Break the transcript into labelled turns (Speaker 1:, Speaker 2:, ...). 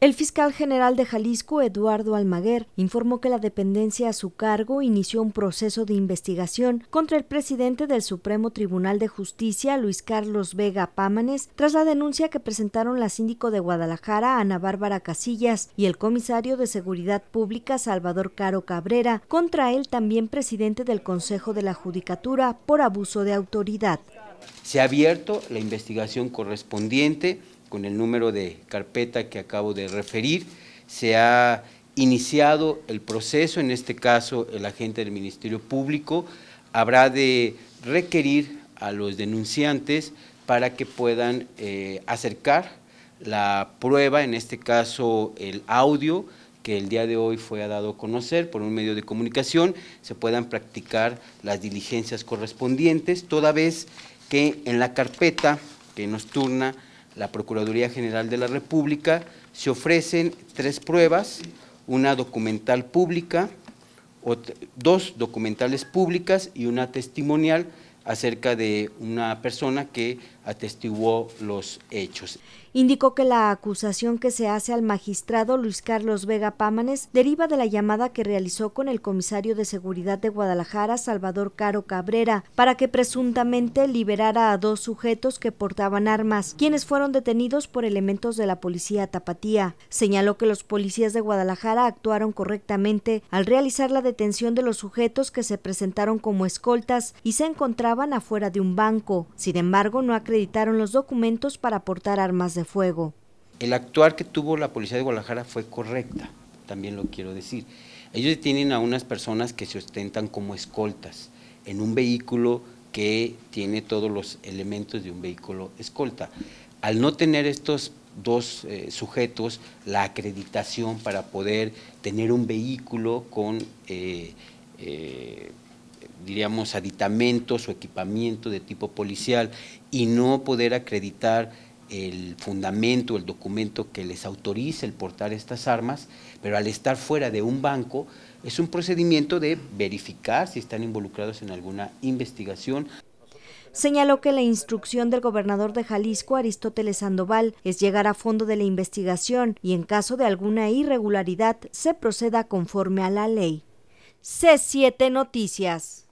Speaker 1: El fiscal general de Jalisco, Eduardo Almaguer, informó que la dependencia a su cargo inició un proceso de investigación contra el presidente del Supremo Tribunal de Justicia, Luis Carlos Vega Pámanes, tras la denuncia que presentaron la síndico de Guadalajara, Ana Bárbara Casillas, y el comisario de Seguridad Pública, Salvador Caro Cabrera, contra él también presidente del Consejo de la Judicatura, por abuso de autoridad.
Speaker 2: Se ha abierto la investigación correspondiente con el número de carpeta que acabo de referir. Se ha iniciado el proceso, en este caso el agente del Ministerio Público habrá de requerir a los denunciantes para que puedan eh, acercar la prueba, en este caso el audio, que el día de hoy fue dado a conocer por un medio de comunicación, se puedan practicar las diligencias correspondientes, toda vez que en la carpeta que nos turna la Procuraduría General de la República, se ofrecen tres pruebas, una documental pública, dos documentales públicas y una testimonial acerca de una persona que atestiguó los hechos.
Speaker 1: Indicó que la acusación que se hace al magistrado Luis Carlos Vega Pámanes deriva de la llamada que realizó con el comisario de seguridad de Guadalajara, Salvador Caro Cabrera, para que presuntamente liberara a dos sujetos que portaban armas, quienes fueron detenidos por elementos de la policía tapatía. Señaló que los policías de Guadalajara actuaron correctamente al realizar la detención de los sujetos que se presentaron como escoltas y se encontraban afuera de un banco. Sin embargo, no ha acreditaron los documentos para aportar armas de fuego.
Speaker 2: El actuar que tuvo la policía de Guadalajara fue correcta, también lo quiero decir. Ellos detienen a unas personas que se ostentan como escoltas en un vehículo que tiene todos los elementos de un vehículo escolta. Al no tener estos dos eh, sujetos la acreditación para poder tener un vehículo con eh, eh, diríamos, aditamentos o equipamiento de tipo policial y no poder acreditar el fundamento, el documento que les autorice el portar estas armas, pero al estar fuera de un banco es un procedimiento de verificar si están involucrados en alguna investigación.
Speaker 1: Señaló que la instrucción del gobernador de Jalisco, Aristóteles Sandoval, es llegar a fondo de la investigación y en caso de alguna irregularidad se proceda conforme a la ley. C7 Noticias.